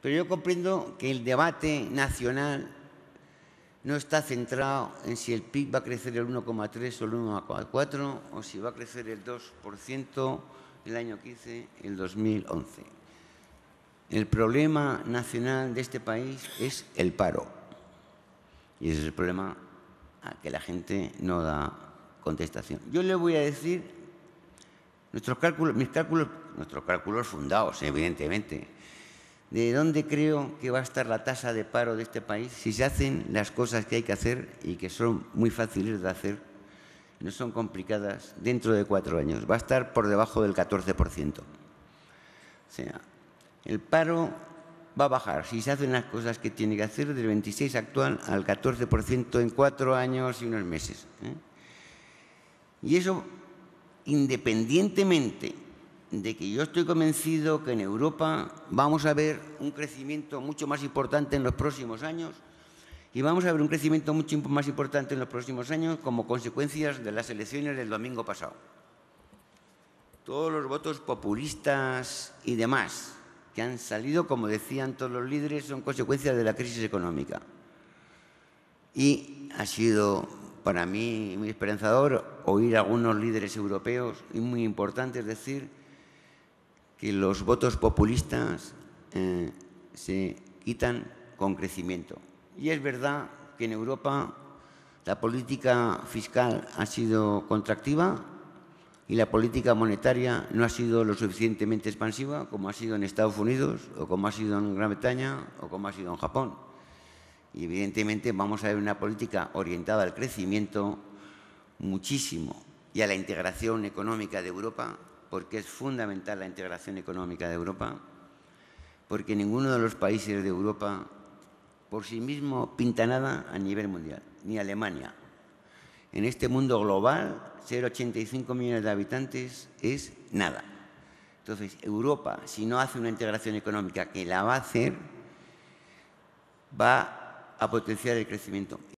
Pero yo comprendo que el debate nacional no está centrado en si el PIB va a crecer el 1,3 o el 1,4 o si va a crecer el 2% el año 15, el 2011. El problema nacional de este país es el paro. Y ese es el problema a que la gente no da contestación. Yo le voy a decir nuestros cálculos, mis cálculos, nuestros cálculos fundados, evidentemente ¿De dónde creo que va a estar la tasa de paro de este país si se hacen las cosas que hay que hacer y que son muy fáciles de hacer, no son complicadas, dentro de cuatro años? Va a estar por debajo del 14%. O sea, el paro va a bajar si se hacen las cosas que tiene que hacer del 26 actual al 14% en cuatro años y unos meses. ¿eh? Y eso independientemente de que yo estoy convencido que en Europa vamos a ver un crecimiento mucho más importante en los próximos años y vamos a ver un crecimiento mucho más importante en los próximos años como consecuencias de las elecciones del domingo pasado. Todos los votos populistas y demás que han salido, como decían todos los líderes, son consecuencias de la crisis económica. Y ha sido para mí muy esperanzador oír a algunos líderes europeos y muy importantes decir que los votos populistas eh, se quitan con crecimiento. Y es verdad que en Europa la política fiscal ha sido contractiva y la política monetaria no ha sido lo suficientemente expansiva como ha sido en Estados Unidos o como ha sido en Gran Bretaña o como ha sido en Japón. Y evidentemente vamos a ver una política orientada al crecimiento muchísimo y a la integración económica de Europa porque es fundamental la integración económica de Europa, porque ninguno de los países de Europa por sí mismo pinta nada a nivel mundial, ni Alemania. En este mundo global, ser 85 millones de habitantes es nada. Entonces, Europa, si no hace una integración económica que la va a hacer, va a potenciar el crecimiento.